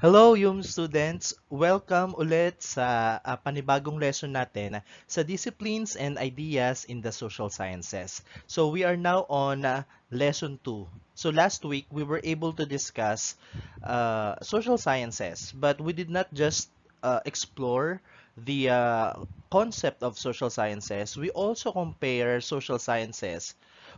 Hello, yung students! Welcome ulit sa uh, panibagong lesson natin sa Disciplines and Ideas in the Social Sciences. So we are now on uh, Lesson 2. So last week, we were able to discuss uh, social sciences, but we did not just uh, explore the uh, concept of social sciences. We also compare social sciences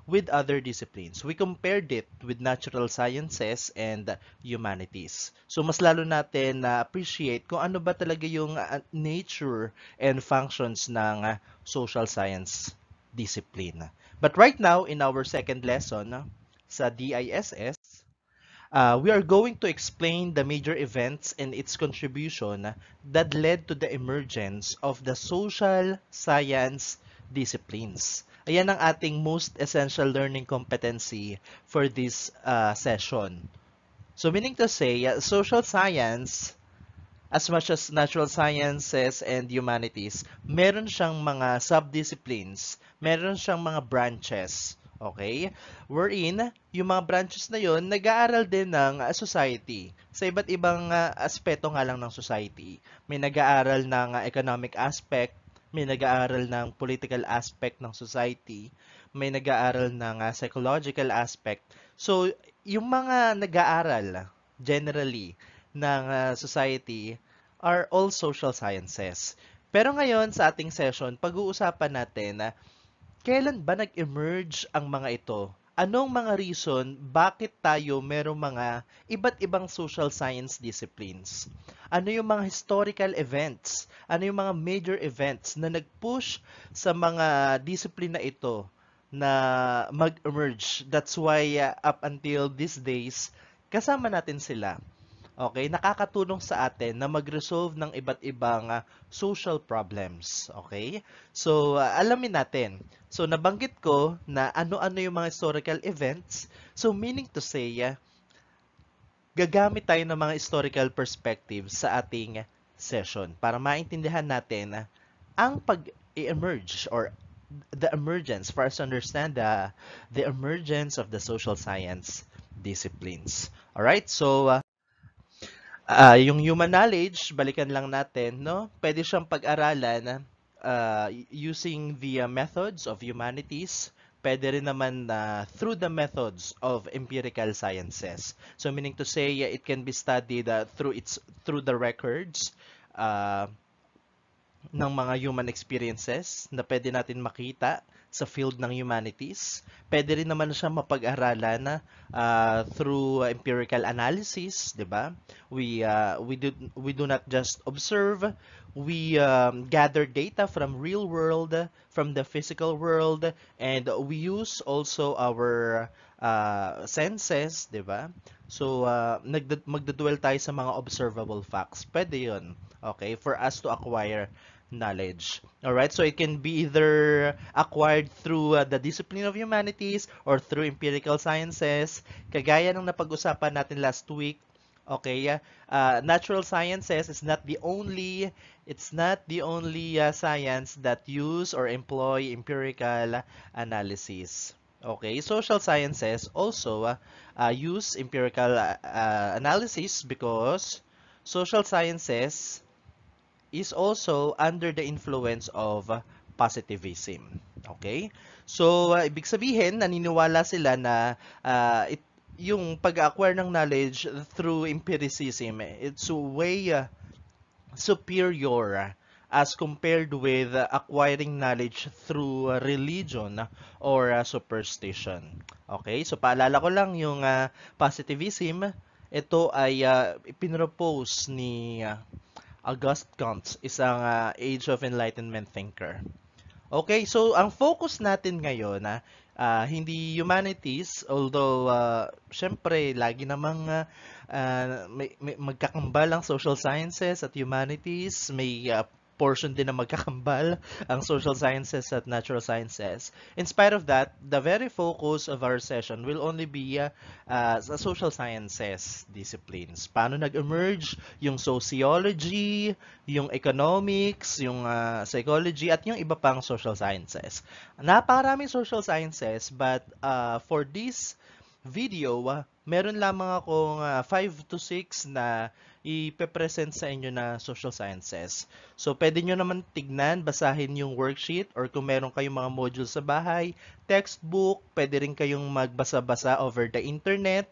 with other disciplines. We compared it with natural sciences and humanities. So mas lalo natin na appreciate kung ano ba talaga yung ah, nature and functions ng ah, social science discipline. But right now in our second lesson ah, sa DISS, uh, we are going to explain the major events and its contribution that led to the emergence of the social science disciplines. Ayan ang ating most essential learning competency for this uh, session. So meaning to say, uh, social science, as much as natural sciences and humanities, meron siyang mga subdisciplines, meron siyang mga branches. Okay? Wherein, yung mga branches na yon nag-aaral din ng uh, society. Sa iba't ibang uh, aspeto nga lang ng society. May nag-aaral ng uh, economic aspect, may nag-aaral ng political aspect ng society, may nag-aaral ng uh, psychological aspect. So, yung mga nag-aaral generally ng uh, society are all social sciences. Pero ngayon sa ating session, pag-uusapan natin na uh, kailan ba nag-emerge ang mga ito anong mga reason bakit tayo merong mga iba't ibang social science disciplines? Ano yung mga historical events? Ano yung mga major events na nag-push sa mga discipline na ito na mag-emerge? That's why uh, up until these days, kasama natin sila. Okay, nakakatulong sa atin na mag-resolve ng iba't ibang uh, social problems. Okay? So, uh, alamin natin. So, nabanggit ko na ano-ano yung mga historical events. So, meaning to say, uh, gagamit tayo ng mga historical perspectives sa ating session para maintindihan natin uh, ang pag-emerge or the emergence for us to understand the the emergence of the social science disciplines. All right? So uh, uh, yung human knowledge, balikan lang natin, no? Pwede siyang pag-aralan uh, using the uh, methods of humanities. Pwede rin naman na uh, through the methods of empirical sciences. So meaning to say, uh, it can be studied uh, through its through the records uh, ng mga human experiences na pwede natin makita sa field ng humanities. Pwede rin naman siya mapag-aralan na uh, through ah, empirical analysis, 'di ba? We uh, we do we do not just observe, we um, gather data from real world, from the physical world, and we use also our uh, senses, 'di ba? So uh, magdudwell tayo sa mga observable facts. Pwede 'yon. Okay, for us to acquire knowledge. All right, so it can be either acquired through uh, the discipline of humanities or through empirical sciences. Kagaya ng napag-usapan natin last week, okay, uh, uh, natural sciences is not the only it's not the only uh, science that use or employ empirical analysis. Okay, social sciences also uh, uh use empirical uh, uh, analysis because social sciences is also under the influence of positivism. Okay? So, uh, ibig sabihin, naniniwala sila na uh, it, yung pag-acquire ng knowledge through empiricism, it's way uh, superior as compared with acquiring knowledge through religion or uh, superstition. Okay? So, paalala ko lang yung uh, positivism, ito ay uh, pinropose ni uh, August Comte, isang uh, Age of Enlightenment thinker. Okay, so ang focus natin ngayon na uh, ah, hindi humanities although uh, syempre lagi namang uh, uh, may, may magkakambal ang social sciences at humanities, may uh, portion din na magkakambal ang social sciences at natural sciences. In spite of that, the very focus of our session will only be uh, uh, sa social sciences disciplines. Paano nag-emerge yung sociology, yung economics, yung uh, psychology, at yung iba pang social sciences. Napakaraming social sciences, but uh, for this video, uh, meron lamang akong 5 uh, to 6 na ipepresent sa inyo na social sciences. So, pwede nyo naman tignan, basahin yung worksheet or kung meron kayong mga module sa bahay, textbook, pwede rin kayong magbasa-basa over the internet.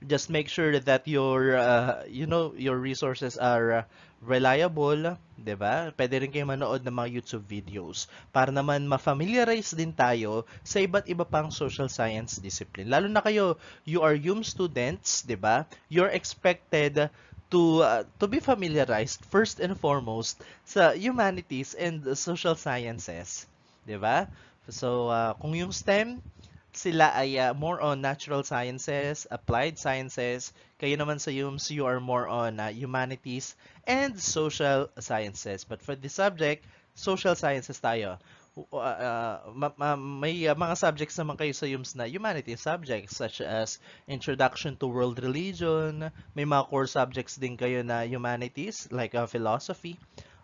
Just make sure that your, uh, you know, your resources are uh, reliable, ba? Pwede rin kayong manood ng mga YouTube videos para naman ma-familiarize din tayo sa iba't iba pang social science discipline. Lalo na kayo, you are UM students, ba? You're expected to uh, to be familiarized first and foremost sa humanities and social sciences, 'di ba? So uh, kung yung STEM sila ay uh, more on natural sciences, applied sciences, kayo naman sa UMS you are more on uh, humanities and social sciences. But for the subject, social sciences tayo. Uh, uh, ma- ma- may uh, mga subjects naman kayo sa UMS na humanity subjects such as Introduction to World Religion, may mga core subjects din kayo na humanities like uh, philosophy,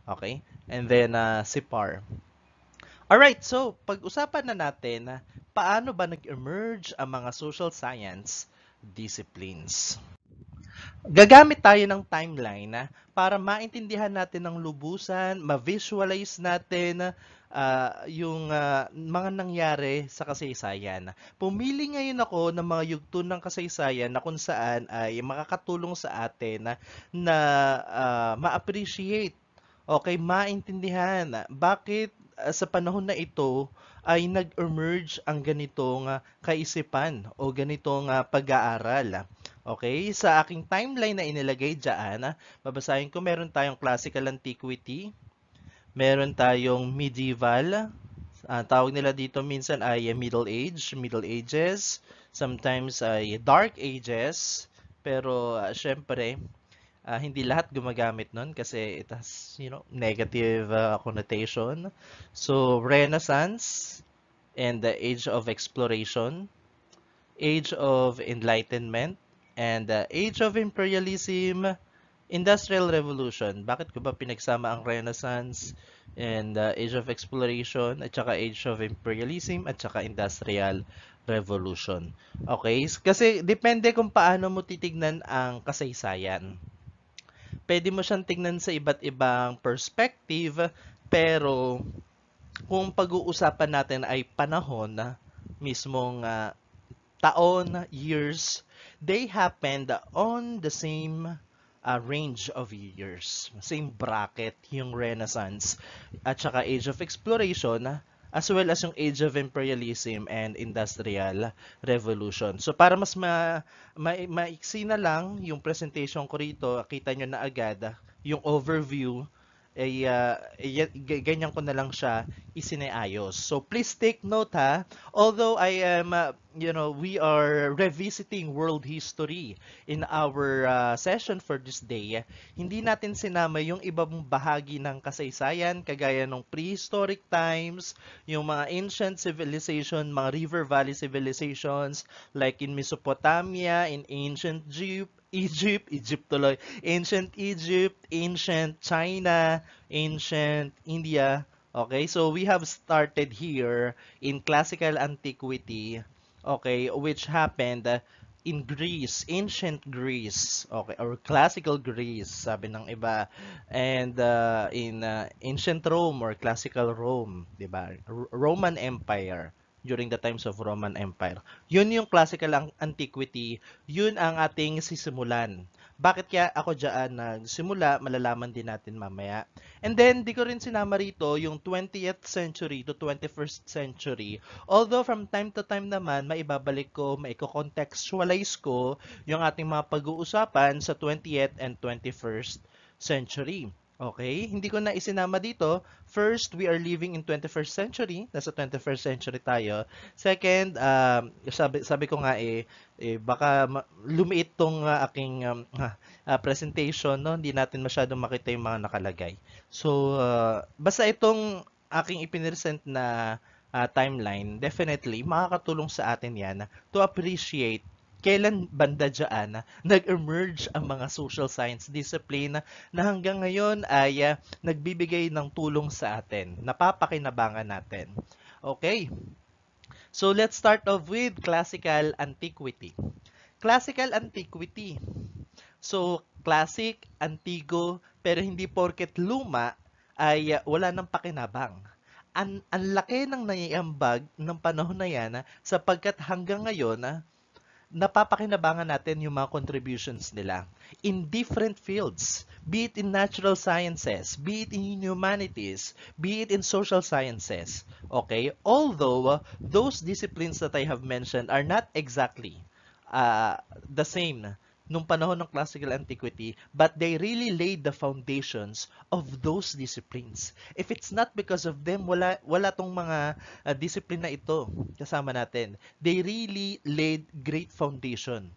okay? And then uh, SIPAR. Alright, so pag-usapan na natin paano ba nag-emerge ang mga social science disciplines gagamit tayo ng timeline na ah, para maintindihan natin ng lubusan, ma-visualize natin uh, yung uh, mga nangyari sa kasaysayan. Pumili ngayon ako ng mga yugto ng kasaysayan na kung saan ay makakatulong sa atin na, na uh, ma-appreciate, okay, maintindihan bakit uh, sa panahon na ito ay nag-emerge ang ganitong uh, kaisipan o ganitong uh, pag-aaral. Okay, sa aking timeline na inilagay dyan, ah, babasahin ko meron tayong classical antiquity, meron tayong medieval, uh, tawag nila dito minsan ay middle age, middle ages, sometimes ay dark ages, pero uh, syempre, uh, hindi lahat gumagamit nun kasi it has, you know, negative uh, connotation. So, renaissance and the age of exploration, age of enlightenment, and the uh, Age of Imperialism, Industrial Revolution. Bakit ko ba pinagsama ang Renaissance and the uh, Age of Exploration at saka Age of Imperialism at saka Industrial Revolution. Okay? Kasi depende kung paano mo titignan ang kasaysayan. Pwede mo siyang tignan sa iba't ibang perspective pero kung pag-uusapan natin ay panahon na mismong uh, taon, years, they happened on the same uh, range of years. Same bracket, yung Renaissance at saka Age of Exploration as well as yung Age of Imperialism and Industrial Revolution. So para mas ma, ma maiksi na lang yung presentation ko rito, kita nyo na agad yung overview ay, uh, ganyan ko na lang siya isineayos. So please take note ha, although I am, uh, you know, we are revisiting world history in our uh, session for this day, hindi natin sinama yung ibang bahagi ng kasaysayan kagaya ng prehistoric times, yung mga ancient civilization, mga river valley civilizations like in Mesopotamia, in ancient Egypt, Egypt, Egypt tuloy, Ancient Egypt, Ancient China, Ancient India. Okay, so we have started here in classical antiquity, okay, which happened in Greece, ancient Greece, okay, or classical Greece, sabi ng iba, and uh, in uh, ancient Rome or classical Rome, di ba? R Roman Empire during the times of Roman Empire. Yun yung classical antiquity, yun ang ating sisimulan. Bakit kaya ako dyan nagsimula, malalaman din natin mamaya. And then, di ko rin sinama rito yung 20th century to 21st century. Although, from time to time naman, maibabalik ko, maiko-contextualize ko yung ating mga pag-uusapan sa 20th and 21st century. Okay, hindi ko na isinama dito. First, we are living in 21st century. Nasa 21st century tayo. Second, um, sabi, sabi ko nga eh, eh baka lumiit tong uh, aking um, uh, presentation. No? Hindi natin masyadong makita yung mga nakalagay. So, uh, basta itong aking ipinresent na uh, timeline, definitely makakatulong sa atin yan to appreciate kailan banda dyan nag-emerge ang mga social science discipline na hanggang ngayon ay uh, nagbibigay ng tulong sa atin, napapakinabangan natin. Okay, so let's start off with classical antiquity. Classical antiquity. So, classic, antigo, pero hindi porket luma ay ah, wala ng pakinabang ang, ang laki ng naiambag ng panahon na yan ah, sapagkat hanggang ngayon napapakinabangan natin yung mga contributions nila in different fields, be it in natural sciences, be it in humanities, be it in social sciences. Okay? Although, uh, those disciplines that I have mentioned are not exactly uh, the same nung panahon ng classical antiquity, but they really laid the foundations of those disciplines. If it's not because of them, wala, wala tong mga uh, discipline na ito kasama natin. They really laid great foundation.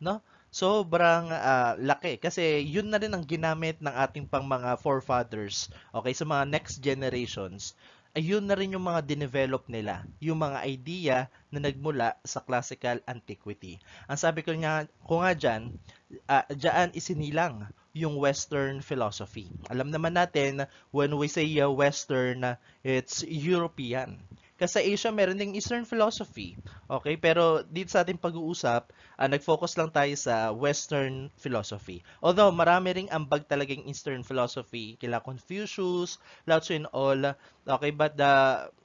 No? sobrang uh, laki kasi yun na rin ang ginamit ng ating pang mga forefathers okay sa mga next generations ayun na rin yung mga dinevelop nila, yung mga idea na nagmula sa classical antiquity. Ang sabi ko nga, kung nga dyan, uh, dyan isinilang yung Western philosophy. Alam naman natin, when we say uh, Western, uh, it's European. Kasi sa Asia, meron ding Eastern philosophy. Okay? Pero dito sa ating pag-uusap, uh, nag-focus lang tayo sa Western philosophy. Although, marami ring ambag talagang Eastern philosophy. Kila Confucius, Lao Tzu and all. Okay? But, the,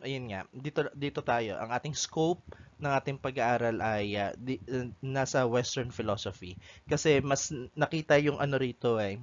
ayun nga, dito, dito tayo. Ang ating scope ng ating pag-aaral ay uh, di, uh, nasa Western philosophy. Kasi mas nakita yung ano rito eh,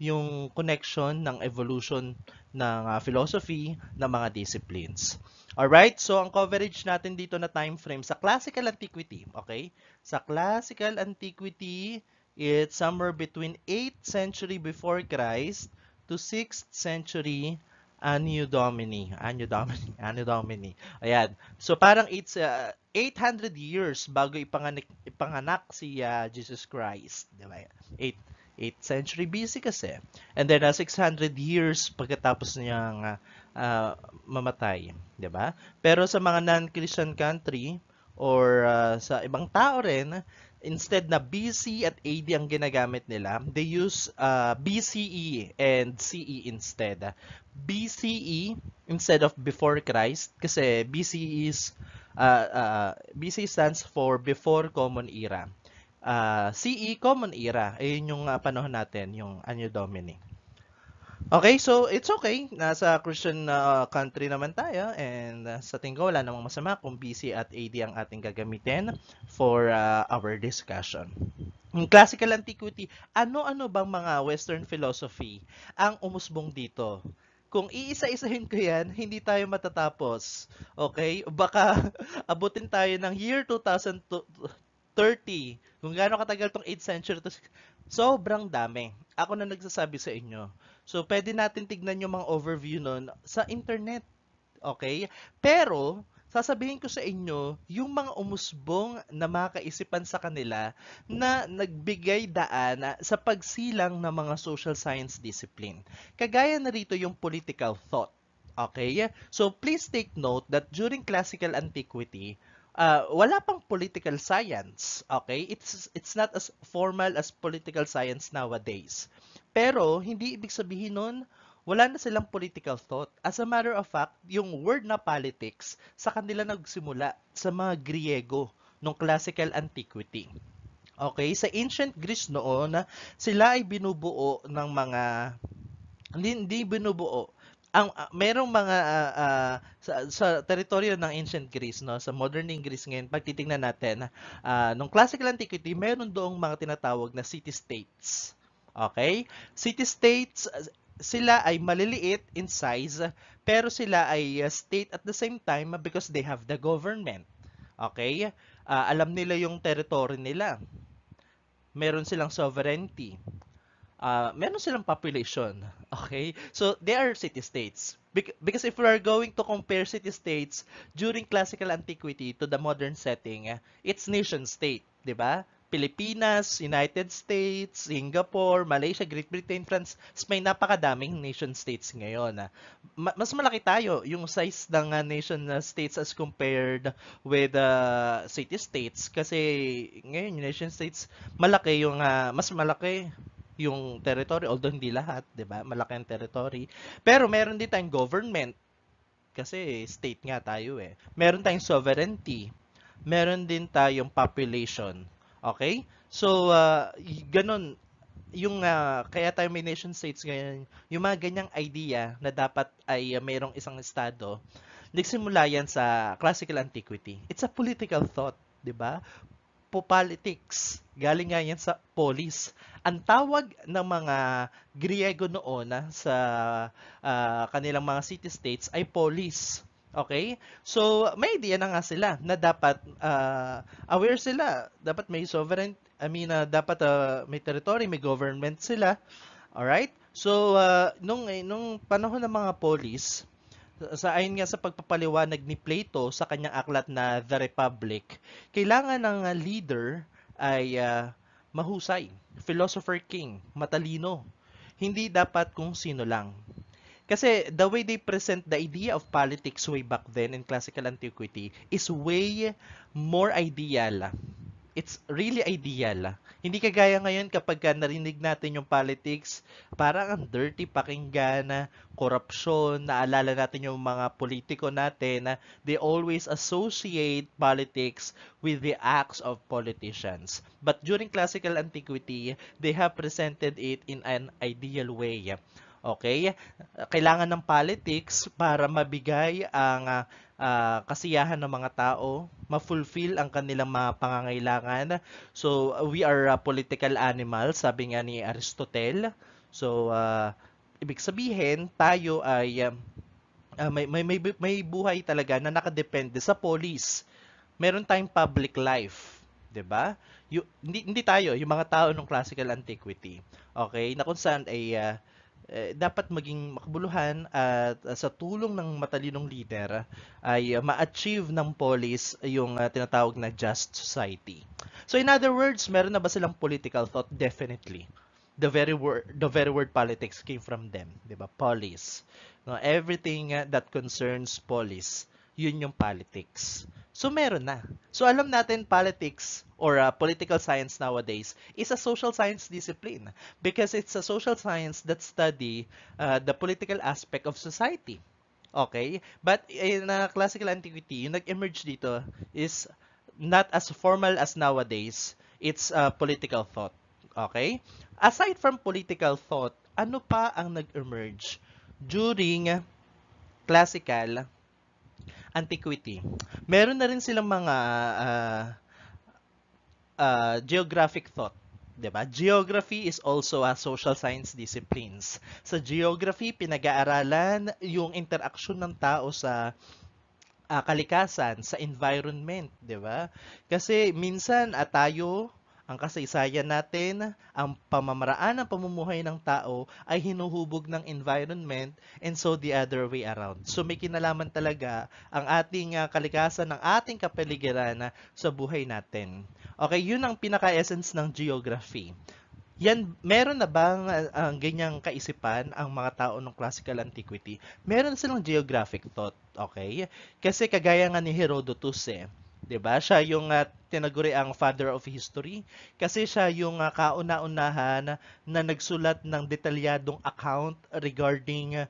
yung connection ng evolution ng uh, philosophy ng mga disciplines. Alright, so ang coverage natin dito na time frame sa classical antiquity, okay? Sa classical antiquity, it's somewhere between 8th century before Christ to 6th century Anno Domini. Anno Domini. Anno Domini. Ayan. So parang it's uh, 800 years bago ipanganak, ipanganak si uh, Jesus Christ. Diba? 8, 8th century BC kasi. And then uh, 600 years pagkatapos niyang uh, uh, mamatay, 'di ba? Pero sa mga non-Christian country or uh, sa ibang tao rin, instead na BC at AD ang ginagamit nila, they use uh, ah, BCE and CE instead. BCE instead of before Christ kasi BCE is uh, uh, BC e stands for before common era. Uh, CE common era, ayun yung uh, panahon natin, yung Anno Domini. Okay, so it's okay. Nasa Christian uh, country naman tayo and uh, sa tingin ko wala namang masama kung BC at AD ang ating gagamitin for uh, our discussion. In classical antiquity, ano-ano bang mga western philosophy ang umusbong dito? Kung iisa-isahin ko yan, hindi tayo matatapos. Okay? Baka abutin tayo ng year 2030 kung gaano katagal tong 8th century to Sobrang dami. Ako na nagsasabi sa inyo. So, pwede natin tignan yung mga overview nun sa internet. Okay? Pero, sasabihin ko sa inyo, yung mga umusbong na makaisipan sa kanila na nagbigay daan sa pagsilang ng mga social science discipline. Kagaya na rito yung political thought. Okay? So, please take note that during classical antiquity, uh, wala pang political science, okay? It's it's not as formal as political science nowadays. Pero hindi ibig sabihin nun wala na silang political thought. As a matter of fact, yung word na politics sa kanila nagsimula sa mga Griego nung classical antiquity. Okay, sa ancient Greece noon, sila ay binubuo ng mga hindi, hindi binubuo ang uh, merong mga uh, uh, sa, sa teritoryo ng ancient Greece no sa modern Greece ngayon pag titingnan natin uh, nung classical antiquity meron doong mga tinatawag na city states okay city states sila ay maliliit in size pero sila ay state at the same time because they have the government okay uh, alam nila yung territory nila meron silang sovereignty uh, meron silang population. Okay? So, they are city-states. Because if we are going to compare city-states during classical antiquity to the modern setting, it's nation-state, di ba? Pilipinas, United States, Singapore, Malaysia, Great Britain, France, may napakadaming nation states ngayon. Mas malaki tayo yung size ng ah, nation ah, states as compared with uh, city states kasi ngayon yung nation states malaki yung uh, mas malaki yung territory, although hindi lahat, di ba? Malaki ang territory. Pero meron din tayong government, kasi state nga tayo eh. Meron tayong sovereignty, meron din tayong population. Okay? So, uh, ganun, yung uh, kaya tayo may nation states ngayon, yung mga ganyang idea na dapat ay uh, mayroong isang estado, nagsimula yan sa classical antiquity. It's a political thought, 'di ba? politics. Galing nga yan sa polis. Ang tawag ng mga Griego noon na ah, sa uh, kanilang mga city-states ay polis. Okay? So, may idea na nga sila na dapat uh, aware sila. Dapat may sovereign, I mean, uh, dapat uh, may territory, may government sila. Alright? So, uh, nung, nung panahon ng mga polis, sa ayon nga sa pagpapaliwanag ni Plato sa kanyang aklat na The Republic, kailangan ng ah, leader ay uh, mahusay, philosopher king, matalino. Hindi dapat kung sino lang. Kasi the way they present the idea of politics way back then in classical antiquity is way more ideal it's really ideal. Hindi kagaya ngayon kapag narinig natin yung politics, parang ang dirty pakinggan, korupsyon, naalala natin yung mga politiko natin, they always associate politics with the acts of politicians. But during classical antiquity, they have presented it in an ideal way. Okay? Kailangan ng politics para mabigay ang uh, kasiyahan ng mga tao, ma-fulfill ang kanilang mga pangangailangan. So, we are uh, political animals, sabi nga ni Aristotle. So, uh, ibig sabihin, tayo ay um, uh, may, may, may, may buhay talaga na nakadepende sa police. Meron tayong public life, 'di ba? hindi, hindi tayo, yung mga tao ng classical antiquity. Okay, na kung saan ay uh, eh, dapat maging makabuluhan at ah, sa tulong ng matalinong leader ay ma-achieve ng polis yung uh, tinatawag na just society. So in other words, meron na ba silang political thought? Definitely. The very word the very word politics came from them, 'di ba? Polis. No, everything ah, that concerns polis, yun yung politics. So meron na. So alam natin politics or uh, political science nowadays is a social science discipline because it's a social science that study uh, the political aspect of society. Okay? But in uh, classical antiquity, yung nag-emerge dito is not as formal as nowadays. It's uh, political thought. Okay? Aside from political thought, ano pa ang nag-emerge during classical antiquity. Meron na rin silang mga uh, uh, geographic thought. 'di ba? Geography is also a social science disciplines. Sa geography, pinag-aaralan yung interaksyon ng tao sa uh, kalikasan, sa environment, 'di ba? Kasi minsan uh, tayo ang kasaysayan natin, ang pamamaraan ng pamumuhay ng tao ay hinuhubog ng environment and so the other way around. So may kinalaman talaga ang ating ah, kalikasan, ng ating kapaligiran sa buhay natin. Okay, yun ang pinaka-essence ng geography. Yan, meron na bang ah, ang uh, ganyang kaisipan ang mga tao ng classical antiquity? Meron silang geographic thought, okay? Kasi kagaya nga ni Herodotus eh, 'di ba? Siya yung uh, tinaguri ang father of history kasi siya yung uh, kauna-unahan na nagsulat ng detalyadong account regarding uh,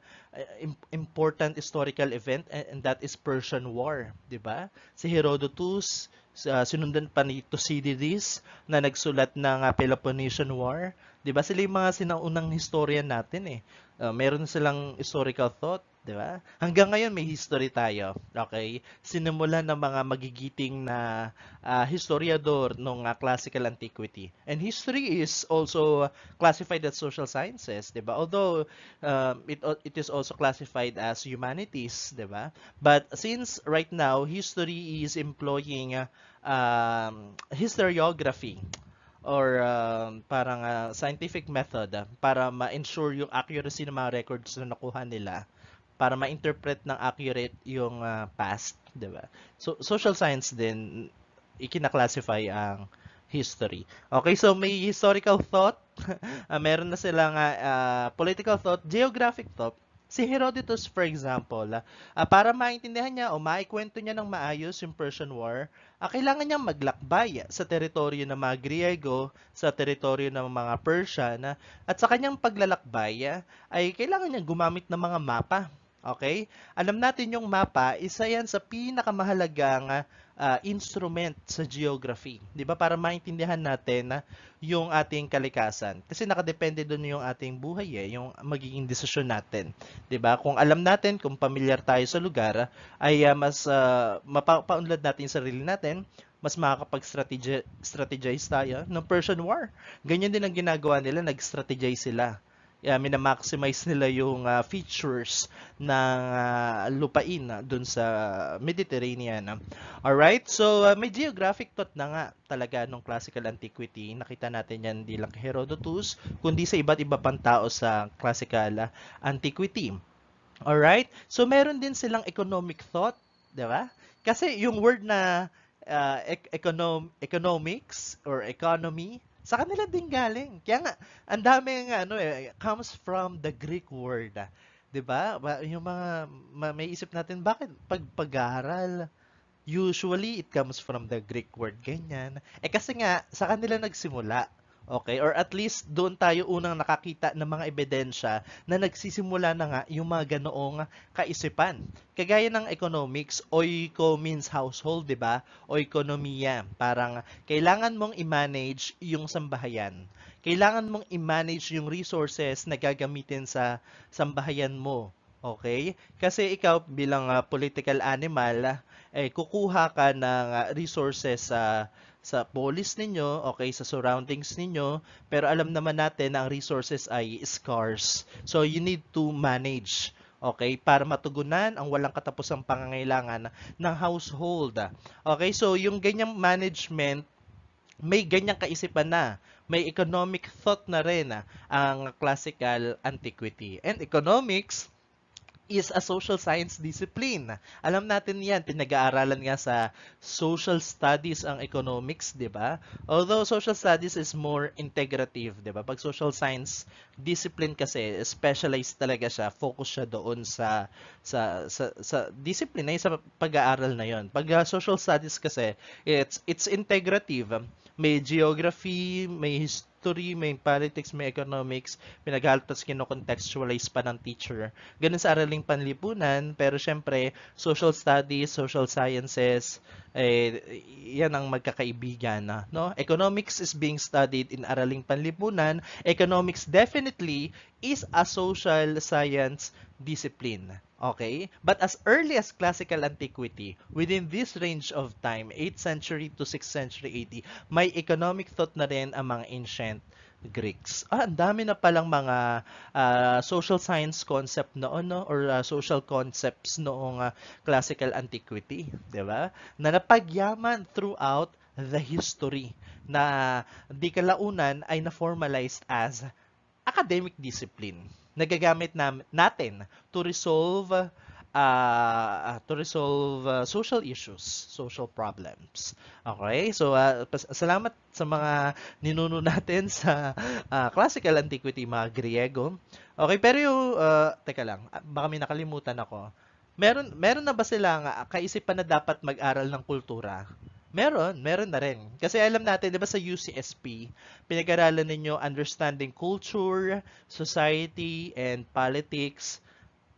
important historical event and, that is Persian War, 'di ba? Si Herodotus uh, sinundan pa ni Thucydides na nagsulat ng uh, Peloponnesian War, 'di ba? Sila yung mga sinaunang historian natin eh. Uh, meron silang historical thought 'di ba? Hanggang ngayon may history tayo. Okay? Sinimulan ng mga magigiting na uh, historiador ng uh, ah, classical antiquity. And history is also classified as social sciences, 'di ba? Although uh, it it is also classified as humanities, 'di ba? But since right now history is employing uh, um, historiography or uh, parang uh, scientific method uh, para ma-ensure yung accuracy ng mga records na nakuha nila para ma-interpret ng accurate yung uh, past, 'di ba? So social science din ikina-classify ang history. Okay, so may historical thought, uh, meron na silang uh, political thought, geographic thought, Si Herodotus, for example, uh, para maintindihan niya o maikwento niya ng maayos yung Persian War, uh, kailangan niyang maglakbay sa teritoryo ng mga Griego, sa teritoryo ng mga Persian, uh, at sa kanyang paglalakbay uh, ay kailangan niyang gumamit ng mga mapa Okay? Alam natin yung mapa, isa yan sa pinakamahalagang uh, instrument sa geography. 'Di ba? Para maintindihan natin na uh, yung ating kalikasan. Kasi nakadepende doon yung ating buhay eh, yung magiging desisyon natin. 'Di ba? Kung alam natin kung pamilyar tayo sa lugar, ay uh, mas uh, mapapaunlad natin yung sarili natin mas makakapag-strategize tayo ng Persian War. Ganyan din ang ginagawa nila, nag-strategize sila uh, minamaximize nila yung uh, features ng uh, lupain uh, dun sa Mediterranean. Alright, so uh, may geographic thought na nga talaga nung classical antiquity. Nakita natin yan di lang kay Herodotus, kundi sa iba't iba pang tao sa classical uh, antiquity. Alright, so meron din silang economic thought, di ba? Kasi yung word na uh, econom- economics or economy sa kanila din galing. Kaya nga, ang dami nga, ano eh, comes from the Greek word. Ah. 'di ba? Yung mga may isip natin bakit pag pag-aaral usually it comes from the Greek word ganyan. Eh kasi nga sa kanila nagsimula Okay? Or at least doon tayo unang nakakita ng mga ebidensya na nagsisimula na nga yung mga ganoong kaisipan. Kagaya ng economics, oiko means household, di ba? O ekonomiya. Parang kailangan mong i-manage yung sambahayan. Kailangan mong i-manage yung resources na gagamitin sa sambahayan mo. Okay? Kasi ikaw bilang uh, political animal, eh, kukuha ka ng uh, resources sa uh, sa police ninyo, okay, sa surroundings ninyo, pero alam naman natin na ang resources ay scarce. So you need to manage okay, para matugunan ang walang katapusang pangangailangan ng household. Okay, so yung ganyang management, may ganyang kaisipan na, may economic thought na rin ah, ang classical antiquity. And economics, is a social science discipline. Alam natin 'yan, pinag-aaralan nga sa social studies ang economics, 'di ba? Although social studies is more integrative, 'di ba? Pag social science discipline kasi specialized talaga siya, focus siya doon sa sa sa, sa discipline na eh, sa pag-aaral na 'yon. Pag ah, social studies kasi, it's it's integrative. May geography, may history, history, may politics, may economics, pinag-aaral tapos pa ng teacher. Ganun sa araling panlipunan, pero syempre, social studies, social sciences, eh, yan ang magkakaibigan. Na, ah, no? Economics is being studied in araling panlipunan. Economics definitely is a social science discipline. Okay? But as early as classical antiquity, within this range of time, 8th century to 6th century AD, may economic thought na rin ang mga ancient Greeks. Ah, ang dami na palang mga uh, social science concept noon, no? Or uh, social concepts noong uh, classical antiquity, di ba? Na napagyaman throughout the history na di kalaunan ay na-formalized as academic discipline nagagamit nam- natin to resolve uh, to resolve uh, social issues, social problems. Okay? So, uh, salamat sa mga ninuno natin sa uh, classical antiquity, mga Griego. Okay, pero yung, uh, teka lang, baka may nakalimutan ako. Meron, meron na ba silang kaisipan na dapat mag-aral ng kultura? Meron, meron na rin. Kasi alam natin, di ba sa UCSP, pinag-aralan ninyo understanding culture, society, and politics.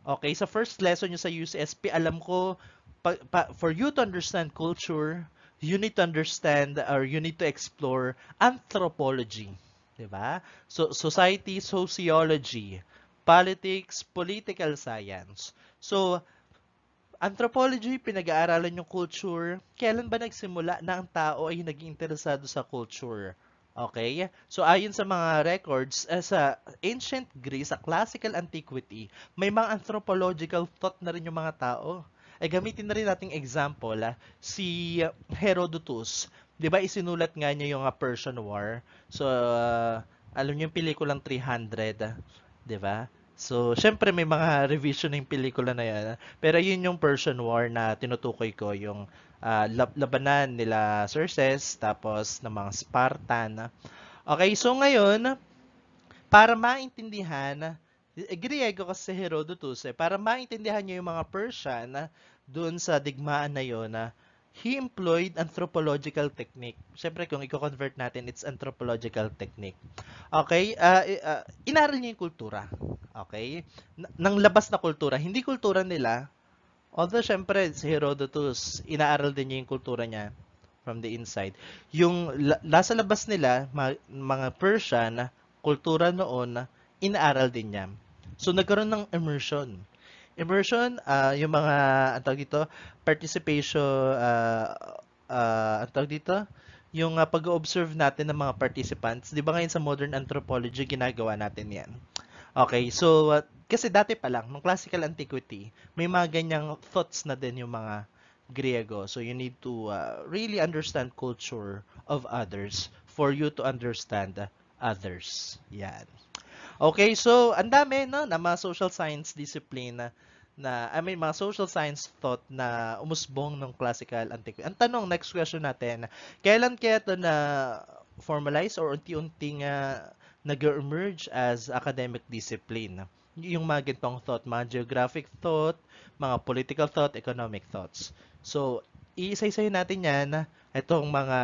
Okay, sa first lesson nyo sa UCSP, alam ko, pa, pa, for you to understand culture, you need to understand or you need to explore anthropology. Di ba? So, society, sociology, politics, political science. So, Anthropology, pinag-aaralan yung culture. Kailan ba nagsimula na ang tao ay naging interesado sa culture? Okay? So ayon sa mga records uh, sa ancient Greece, sa classical antiquity, may mga anthropological thought na rin yung mga tao. Ay eh, gamitin na rin nating example ah, si Herodotus. 'Di ba isinulat nga niya yung ah, Persian War. So uh, alam niyo yung pelikulang 300, ah, 'di ba? So, syempre may mga revision ng pelikula na yan. Pero yun yung Persian War na tinutukoy ko, yung uh, lab- labanan nila Xerxes, tapos ng mga Spartan. Okay, so ngayon, para maintindihan, eh, Griego kasi si Herodotus, eh, para maintindihan niyo yung mga Persian, doon sa digmaan na yon na ah, he employed anthropological technique. Siyempre, kung i-convert natin, it's anthropological technique. Okay? Uh, ah, uh, ah, inaral niya yung kultura. Okay? N- nang labas na kultura. Hindi kultura nila. Although, siyempre, si Herodotus, inaaral din niya yung kultura niya from the inside. Yung nasa labas nila, ma- mga Persian, kultura noon, inaaral din niya. So, nagkaroon ng immersion immersion, uh, yung mga, ang tawag dito, participation, uh, uh, ang tawag dito, yung uh, pag-observe natin ng mga participants. Di ba ngayon sa modern anthropology, ginagawa natin yan. Okay, so, uh, kasi dati pa lang, nung classical antiquity, may mga ganyang thoughts na din yung mga Griego. So, you need to uh, really understand culture of others for you to understand others. Yan. Okay, so ang dami no, na mga social science discipline na I mean mga social science thought na umusbong ng classical antiquity. Ang tanong next question natin, kailan kaya to na formalize or unti-unting uh, nag-emerge as academic discipline? Yung mga gintong thought, mga geographic thought, mga political thought, economic thoughts. So, iisa-isahin natin yan itong mga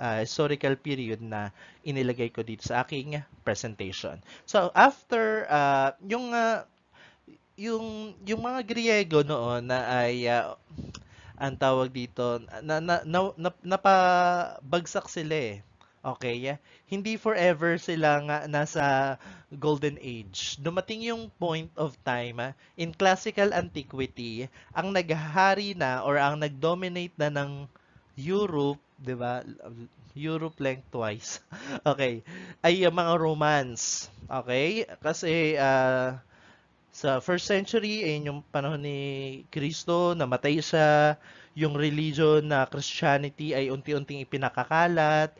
uh, historical period na inilagay ko dito sa aking presentation. So after uh, yung uh, yung yung mga Griego noon na ay uh, ang tawag dito na, na, na, na sila eh. Okay? Hindi forever sila nga nasa golden age. Dumating yung point of time in classical antiquity, ang naghahari na or ang nagdominate na ng Europe, 'di ba? Europe twice. okay. Ay yung mga Romans. Okay? Kasi uh, sa first century, ay yung panahon ni Kristo, namatay siya, yung religion na Christianity ay unti-unting ipinakakalat,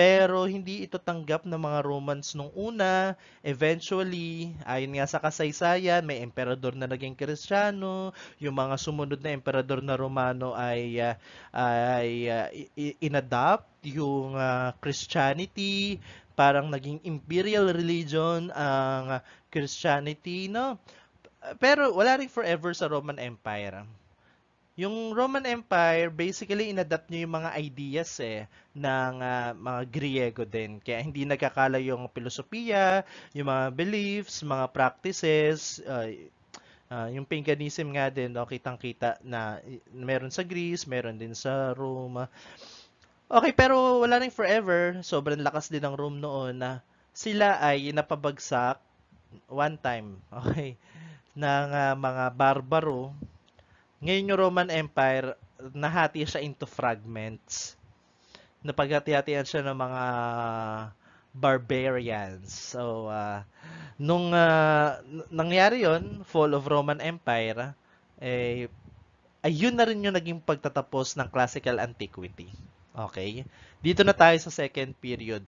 pero hindi ito tanggap ng mga Romans nung una. Eventually, ayon nga sa kasaysayan, may emperador na naging Kristiyano. Yung mga sumunod na emperador na Romano ay, uh, ay uh, ah, inadapt yung uh, Christianity parang naging imperial religion ang Christianity, no? Pero wala rin forever sa Roman Empire. Yung Roman Empire, basically, inadapt nyo yung mga ideas eh, ng uh, mga Griego din. Kaya hindi nagkakala yung filosofiya, yung mga beliefs, mga practices, uh, Uh, yung paganism nga din, no, kitang-kita na eh, meron sa Greece, meron din sa Roma. Okay, pero wala nang forever. Sobrang lakas din ng Rome noon na sila ay napabagsak one time, okay, ng uh, mga barbaro ngayon yung Roman Empire, nahati siya into fragments. Napaghati-hatian siya ng mga barbarians. So, uh, nung uh, nangyari yon fall of Roman Empire, eh, ayun na rin yung naging pagtatapos ng classical antiquity. Okay? Dito na tayo sa second period.